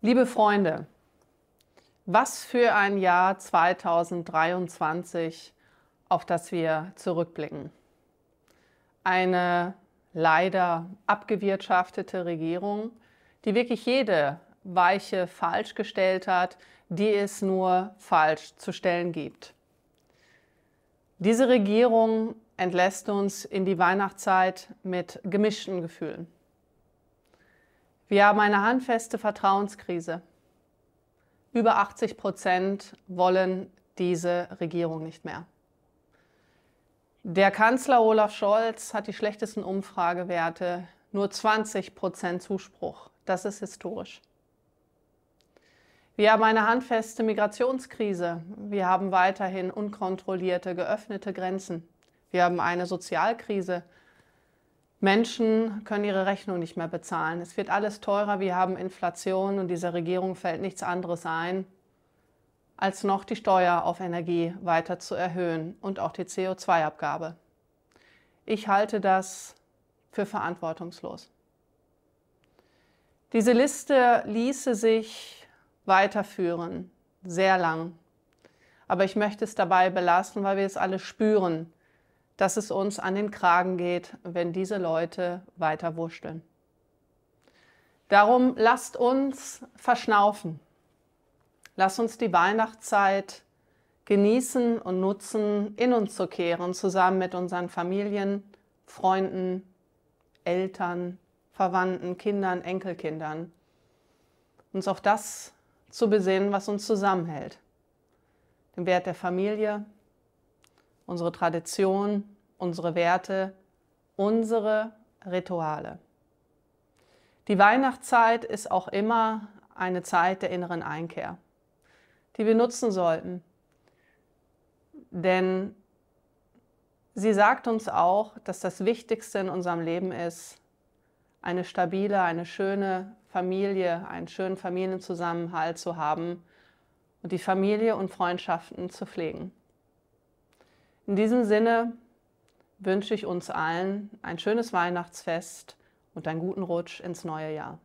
Liebe Freunde, was für ein Jahr 2023, auf das wir zurückblicken. Eine leider abgewirtschaftete Regierung, die wirklich jede Weiche falsch gestellt hat, die es nur falsch zu stellen gibt. Diese Regierung entlässt uns in die Weihnachtszeit mit gemischten Gefühlen. Wir haben eine handfeste Vertrauenskrise. Über 80 Prozent wollen diese Regierung nicht mehr. Der Kanzler Olaf Scholz hat die schlechtesten Umfragewerte, nur 20 Prozent Zuspruch. Das ist historisch. Wir haben eine handfeste Migrationskrise. Wir haben weiterhin unkontrollierte, geöffnete Grenzen. Wir haben eine Sozialkrise. Menschen können ihre Rechnung nicht mehr bezahlen. Es wird alles teurer, wir haben Inflation und dieser Regierung fällt nichts anderes ein, als noch die Steuer auf Energie weiter zu erhöhen und auch die CO2-Abgabe. Ich halte das für verantwortungslos. Diese Liste ließe sich weiterführen, sehr lang. Aber ich möchte es dabei belassen, weil wir es alle spüren, dass es uns an den Kragen geht, wenn diese Leute weiter wursteln. Darum lasst uns verschnaufen. Lasst uns die Weihnachtszeit genießen und nutzen, in uns zu kehren, zusammen mit unseren Familien, Freunden, Eltern, Verwandten, Kindern, Enkelkindern. Uns auf das zu besinnen, was uns zusammenhält. Den Wert der Familie, unsere Tradition, unsere Werte, unsere Rituale. Die Weihnachtszeit ist auch immer eine Zeit der inneren Einkehr, die wir nutzen sollten. Denn sie sagt uns auch, dass das Wichtigste in unserem Leben ist, eine stabile, eine schöne Familie, einen schönen Familienzusammenhalt zu haben und die Familie und Freundschaften zu pflegen. In diesem Sinne wünsche ich uns allen ein schönes Weihnachtsfest und einen guten Rutsch ins neue Jahr.